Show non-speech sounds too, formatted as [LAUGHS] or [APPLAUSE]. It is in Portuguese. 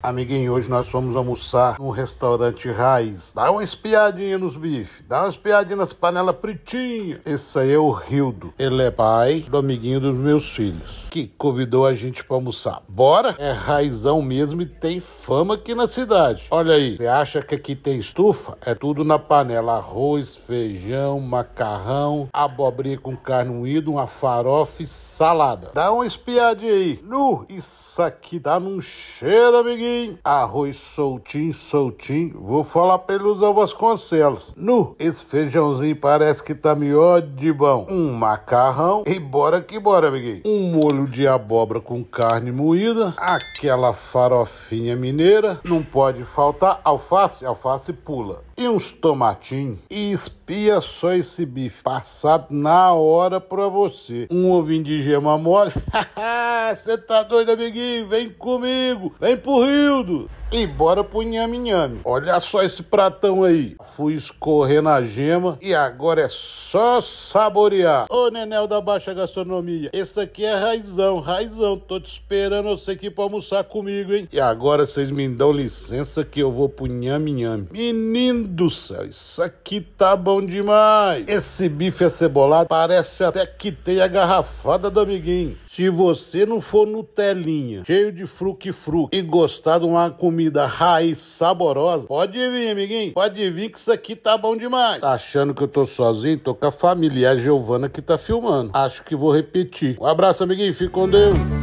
Amiguinho, hoje nós fomos almoçar num restaurante raiz. Dá uma espiadinha nos bifes, dá uma espiadinha nas panelas pretinhas. Esse aí é o Rildo. Ele é pai do amiguinho dos meus filhos, que convidou a gente para almoçar. Bora? É raizão mesmo e tem fama aqui na cidade. Olha aí, você acha que aqui tem estufa? É tudo na panela: arroz, feijão, macarrão, abobrinha com carne moída, uma farofa e salada. Dá uma espiadinha aí. Nu, isso aqui dá num cheiro, amiguinho arroz soltinho, soltinho. Vou falar pelos ele usar Vasconcelos. Nu, esse feijãozinho parece que tá melhor de bom. Um macarrão e bora que bora, amiguinho. Um molho de abóbora com carne moída, aquela farofinha mineira, não pode faltar alface, alface pula. E uns tomatinhos. E espia só esse bife passado na hora pra você. Um ovinho de gema mole. Você [LAUGHS] tá doido, amiguinho? Vem comigo. Vem pro Rio período. E bora pro nhame-nhame. Olha só esse pratão aí. Fui escorrer na gema e agora é só saborear. Ô, Nenel da Baixa Gastronomia, esse aqui é raizão, raizão. Tô te esperando você aqui pra almoçar comigo, hein? E agora vocês me dão licença que eu vou pro nhame-nhame. Menino do céu, isso aqui tá bom demais. Esse bife acebolado parece até que tem a garrafada do amiguinho. Se você não for Nutelinha, cheio de fruque-fruque e gostar de uma comida comida raiz saborosa. Pode vir, amiguinho. Pode vir que isso aqui tá bom demais. Tá achando que eu tô sozinho? Tô com a família, a Giovana que tá filmando. Acho que vou repetir. Um abraço, amiguinho. Fique com Deus.